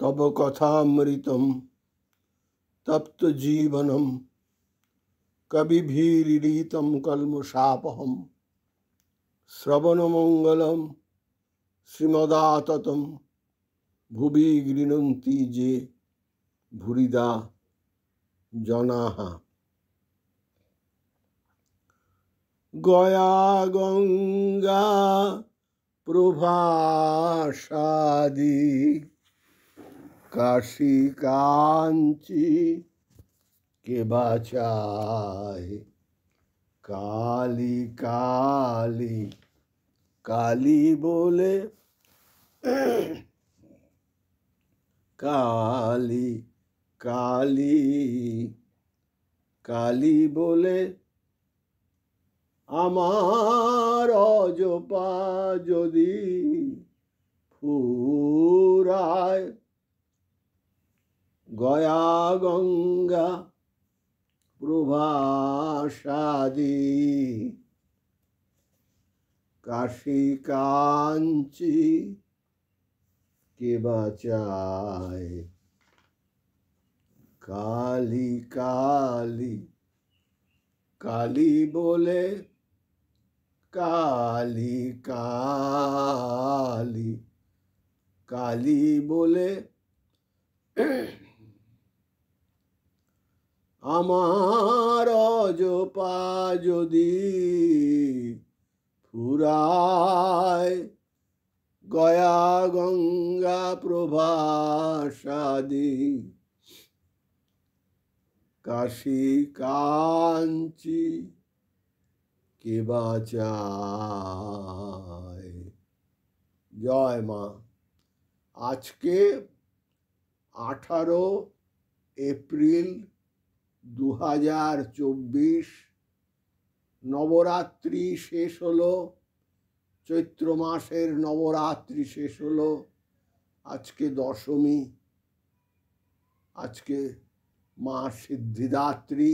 তব কথামৃতম তপ্ত জীবনম কবিভীরিতম কলমশাপহম শ্রবণমঙ্গলম শ্রীমদাততম ভুবি গৃণন্তি যে ভুরিদা জনাহা গয়া গঙ্গা প্রভাসাদী কাশি কাঞ্চি কে বাঁচায় কালি কালি কালি বলে কালি কালি কালি বলে আমার অজপা যদি ফুরায় গয়া গঙ্গা প্রভাসাদি কাশী কাঞ্চি কে বাঁচায় কালি কালি কালি বলে কালি কালি কালি বলে আমার অজপা যদি ফুরায় গয়া গঙ্গা প্রভাসাদি কাশী কাঞ্চি কে জয় মা আজকে আঠারো এপ্রিল দু হাজার চব্বিশ নবরাত্রি শেষ হলো চৈত্র মাসের নবরাত্রি শেষ হলো আজকে দশমী আজকে মা সিদ্ধিদাত্রী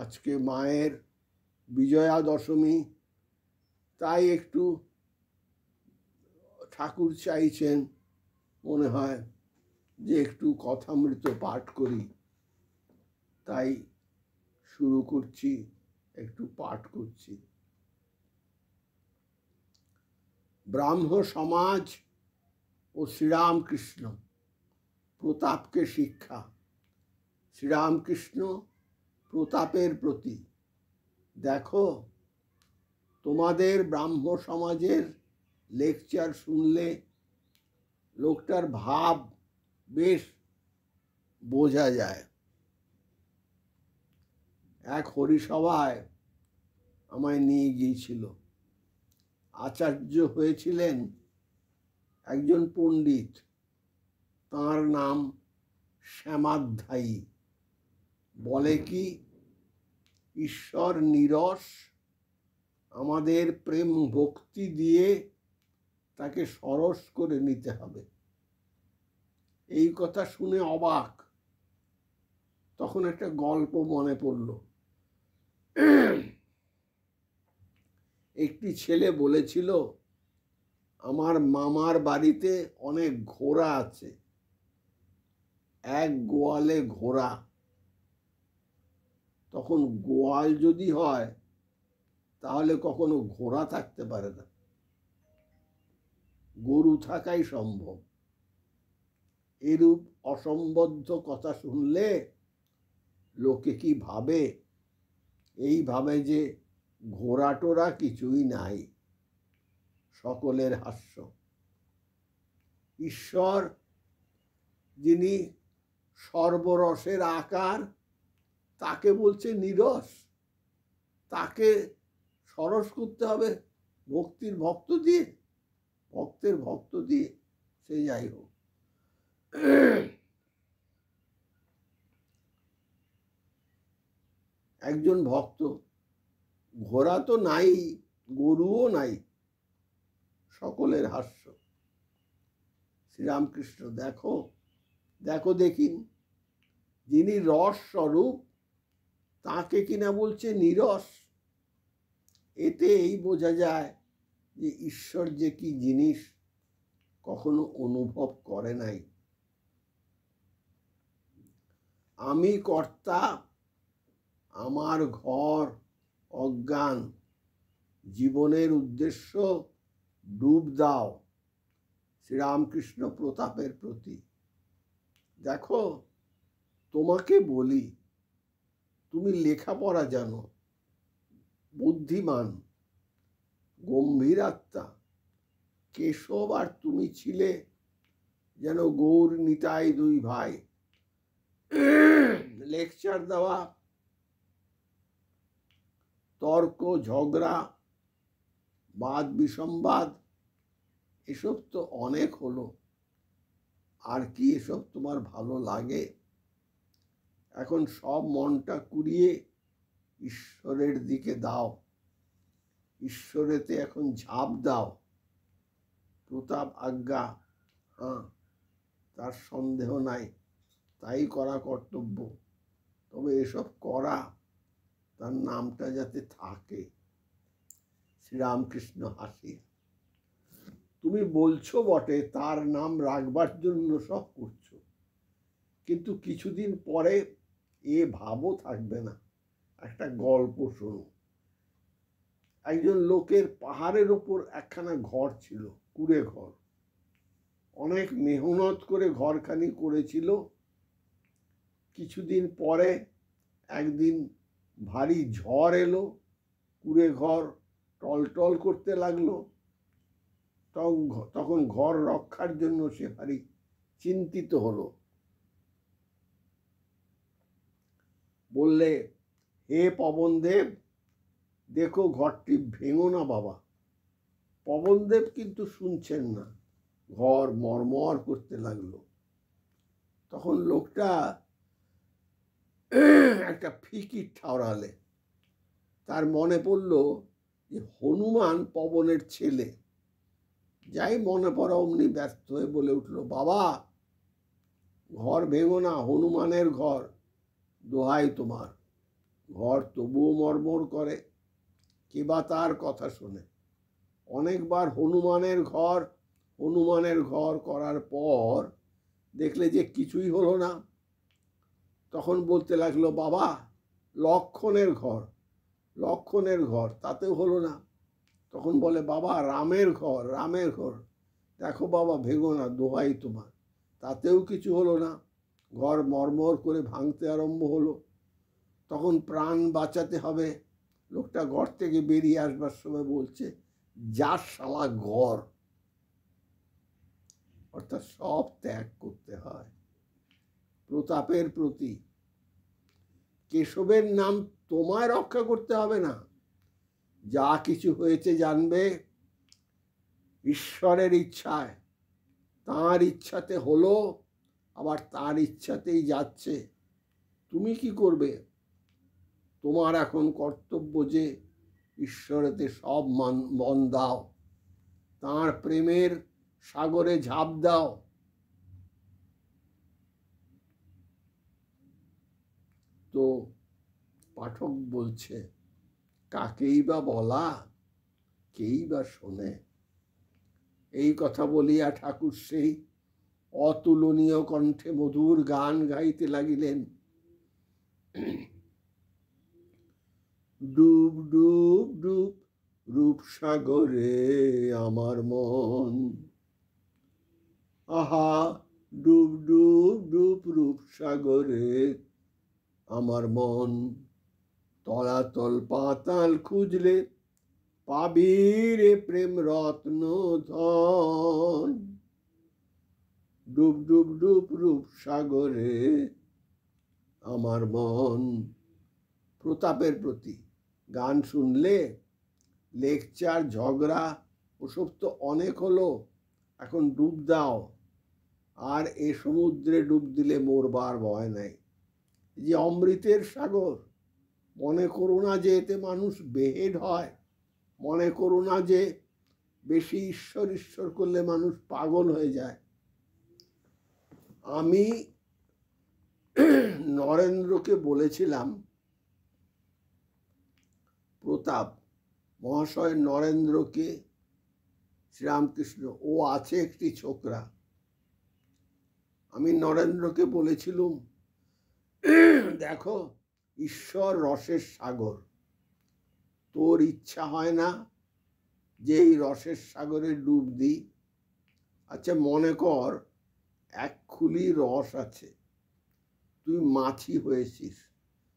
আজকে মায়ের বিজয়া দশমী তাই একটু ঠাকুর চাইছেন মনে হয় যে একটু কথামৃত পাঠ করি তাই শুরু করছি একটু পাঠ করছি ব্রাহ্ম সমাজ ও শ্রীরামকৃষ্ণ প্রতাপকে শিক্ষা শ্রীরামকৃষ্ণ প্রতাপের প্রতি দেখো তোমাদের ব্রাহ্ম সমাজের লেকচার শুনলে লোকটার ভাব বেশ বোঝা যায় এক হরিসভায় আমায় নিয়ে গিয়েছিল আচার্য হয়েছিলেন একজন পণ্ডিত তাঁর নাম শ্যামাধ্যায়ী বলে কি ঈশ্বর নিরস আমাদের প্রেম ভক্তি দিয়ে তাকে সরস করে নিতে হবে এই কথা শুনে অবাক তখন একটা গল্প মনে পড়লো একটি ছেলে বলেছিল আমার মামার বাড়িতে অনেক ঘোড়া আছে এক গোয়ালে ঘোড়া তখন গোয়াল যদি হয় তাহলে কখনো ঘোড়া থাকতে পারে না গরু থাকাই সম্ভব এরূপ অসম্বদ্ধ কথা শুনলে লোকে কি ভাবে এইভাবে যে ঘোরাটোরা কিছুই নাই সকলের হাস্য ঈশ্বর যিনি সর্বরসের আকার তাকে বলছে নিরস তাকে সরস করতে হবে ভক্তির ভক্ত দিয়ে ভক্তের ভক্ত দিয়ে সে যাই হোক একজন ভক্ত ঘোড়া তো নাই গরুও নাই সকলের হাস্য শ্রীরামকৃষ্ণ দেখো দেখো দেখিন যিনি রস স্বরূপ তাকে কিনা বলছে নিরস এতে এই বোঝা যায় যে ঈশ্বর যে কি জিনিস কখনো অনুভব করে নাই আমি কর্তা আমার ঘর অজ্ঞান জীবনের উদ্দেশ্য ডুব দাও শ্রীরামকৃষ্ণ প্রতাপের প্রতি দেখো তোমাকে বলি তুমি লেখাপড়া জানো বুদ্ধিমান গম্ভীর আত্মা কেশব আর তুমি ছিলে যেন গৌর নিতাই দুই ভাই লেকচার দেওয়া তর্ক ঝগড়া বাদ বিসম্বাদ এসব তো অনেক হলো আর কি এসব তোমার ভালো লাগে এখন সব মনটা কুড়িয়ে ঈশ্বরের দিকে দাও ঈশ্বরেতে এখন ঝাঁপ দাও প্রতাপ আজ্ঞা হ্যাঁ তার সন্দেহ নাই তাই করা কর্তব্য তবে এসব করা তার নামটা যাতে থাকে শ্রীরামকৃষ্ণ হাসি তুমি বলছো বটে তার নাম রাখবার জন্য সব করছো কিন্তু কিছুদিন পরে এ ভাবও থাকবে না একটা গল্প শোনো একজন লোকের পাহাড়ের ওপর একখানা ঘর ছিল কুড়ে ঘর অনেক মেহনত করে ঘরখানি করেছিল কিছুদিন পরে একদিন ভারী ঝড় এলো কুড়ে ঘর টলটল করতে লাগলো তখন তখন ঘর রক্ষার জন্য সে ভারী চিন্তিত হলো বললে হে পবনদেব দেখো ঘরটি ভেঙো না বাবা পবনদেব কিন্তু শুনছেন না ঘর মরমর করতে লাগলো তখন লোকটা একটা ফিকির ঠাওরালে তার মনে পড়ল যে হনুমান পবনের ছেলে যাই মনে পড়া অমনি ব্যস্ত হয়ে বলে উঠল বাবা ঘর ভেঙো না হনুমানের ঘর দোহাই তোমার ঘর তবুও মরমর করে কে বা তার কথা শোনে অনেকবার হনুমানের ঘর হনুমানের ঘর করার পর দেখলে যে কিছুই হলো না তখন বলতে লাগলো বাবা লক্ষণের ঘর লক্ষণের ঘর তাতেও হলো না তখন বলে বাবা রামের ঘর রামের ঘর দেখো বাবা ভেঙো না দোহাই তোমার তাতেও কিছু হলো না ঘর মরমর করে ভাঙতে আরম্ভ হলো তখন প্রাণ বাঁচাতে হবে লোকটা ঘর থেকে বেরিয়ে আসবার সময় বলছে যার শালা ঘর অর্থাৎ সব ত্যাগ করতে হয় প্রতাপের প্রতি কেশবের নাম তোমায় রক্ষা করতে হবে না যা কিছু হয়েছে জানবে ঈশ্বরের ইচ্ছায় তার ইচ্ছাতে হলো আবার তার ইচ্ছাতেই যাচ্ছে তুমি কি করবে তোমার এখন কর্তব্য যে ঈশ্বরেতে সব মন দাও তাঁর প্রেমের সাগরে ঝাঁপ দাও তো পাঠক বলছে কাকেই বা বলা কেই বা শোনে এই কথা বলিয়া ঠাকুর সেই অতুলনীয় কণ্ঠে মধুর গান গাইতে লাগিলেন ডুব ডুব ডুব রূপসাগরে আমার মন আহা ডুব ডুব ডুব রূপসাগরে আমার মন তলাতল পাতাল খুঁজলে পাবি রে প্রেম রত্ন ধন ডুব ডুব ডুব রূপ সাগরে আমার মন প্রতাপের প্রতি গান শুনলে লেকচার ঝগড়া ওসব তো অনেক হলো এখন ডুব দাও আর এ সমুদ্রে ডুব দিলে মোরবার ভয় নাই যে অমৃতের সাগর মনে করো না যে এতে মানুষ বেহেড হয় মনে করো না যে বেশি ঈশ্বর ঈশ্বর করলে মানুষ পাগল হয়ে যায় আমি নরেন্দ্রকে বলেছিলাম প্রতাপ মহাশয় নরেন্দ্রকে শ্রীরামকৃষ্ণ ও আছে একটি ছোকরা আমি নরেন্দ্রকে বলেছিলাম দেখো ঈশ্বর রসের সাগর তোর ইচ্ছা হয় না যে এই রসের সাগরে ডুব দিই আচ্ছা মনে কর এক খুলি রস আছে তুই মাছি হয়েছিস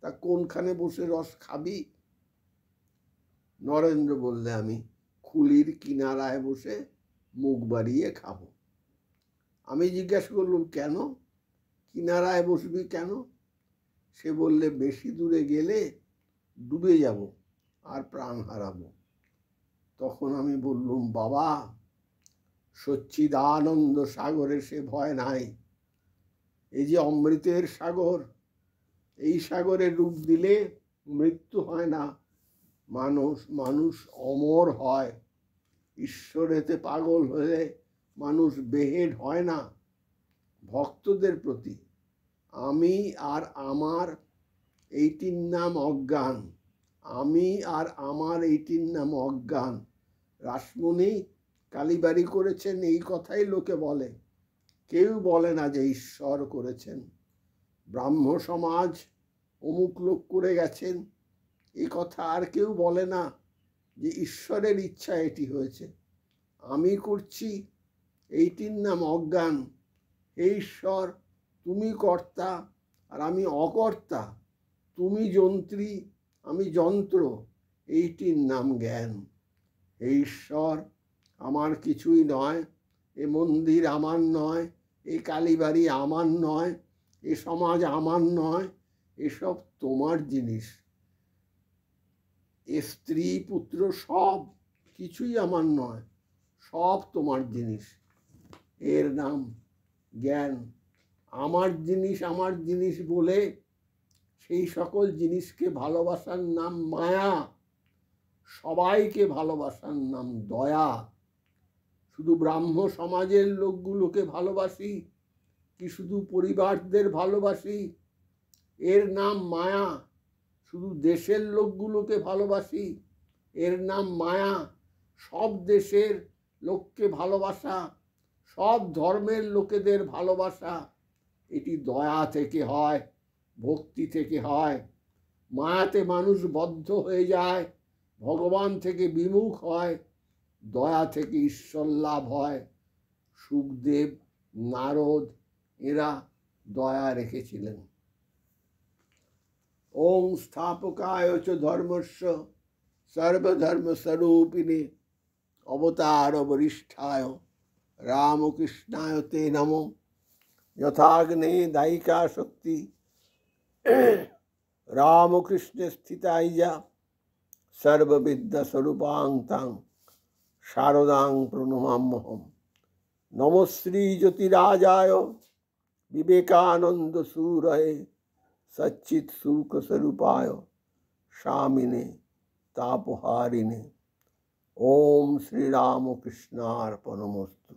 তা কোনখানে বসে রস খাবি নরেন্দ্র বললে আমি খুলির কিনারায় বসে মুখ বাড়িয়ে খাবো আমি জিজ্ঞাসা করলাম কেন কিনারায় বসবি কেন সে বললে বেশি দূরে গেলে ডুবে যাব আর প্রাণ হারাবো তখন আমি বললুম বাবা সচ্চিদানন্দ সাগরে সে ভয় নাই এই যে অমৃতের সাগর এই সাগরে ডুব দিলে মৃত্যু হয় না মানুষ মানুষ অমর হয় ঈশ্বরেতে পাগল হলে মানুষ বেহেড হয় না ভক্তদের প্রতি আমি আর আমার এইটির নাম অজ্ঞান আমি আর আমার এইটির নাম অজ্ঞান রাসমণি কালীবাড়ি করেছেন এই কথাই লোকে বলে কেউ বলে না যে ঈশ্বর করেছেন ব্রাহ্ম সমাজ অমুক লোক করে গেছেন এই কথা আর কেউ বলে না যে ঈশ্বরের ইচ্ছা এটি হয়েছে আমি করছি এইটির নাম অজ্ঞান ঈশ্বর তুমি কর্তা আর আমি অকর্তা তুমি যন্ত্রী আমি যন্ত্র এইটির নাম জ্ঞান ঈশ্বর আমার কিছুই নয় এ মন্দির আমার নয় এ কালীবাড়ি আমার নয় এ সমাজ আমার নয় এসব তোমার জিনিস এ স্ত্রী পুত্র সব কিছুই আমার নয় সব তোমার জিনিস এর নাম জ্ঞান আমার জিনিস আমার জিনিস বলে সেই সকল জিনিসকে ভালোবাসার নাম মায়া সবাইকে ভালোবাসার নাম দয়া শুধু ব্রাহ্ম সমাজের লোকগুলোকে ভালোবাসি কি শুধু পরিবারদের ভালোবাসি এর নাম মায়া শুধু দেশের লোকগুলোকে ভালোবাসি এর নাম মায়া সব দেশের লোককে ভালোবাসা সব ধর্মের লোকেদের ভালোবাসা এটি দয়া থেকে হয় ভক্তি থেকে হয় মায়াতে মানুষ বদ্ধ হয়ে যায় ভগবান থেকে বিমুখ হয় দয়া থেকে ঈশ্বর লাভ হয় সুখদেব নারদ এরা দয়া রেখেছিলেন ওং স্থাপকায় চ ধর্মস্য সর্বধর্মস্বরূপিণী অবতার বরিষ্ঠায় রামকৃষ্ণায় তে নম যথাগ্নে দায়িকা শক্তি রামকৃষ্ণে স্থিতাই যা সর্ববিদ্যা স্বরূপাং তাং শারদাং প্রণমাম্যহম নমশ্রী জ্যোতিরাজায় বিবেকানন্দ সুরয়ে সচ্চিৎ সুখ স্বরূপায় স্বামিনে তাপহারিণে ওম শ্রীরামকৃষ্ণার্পণমস্তু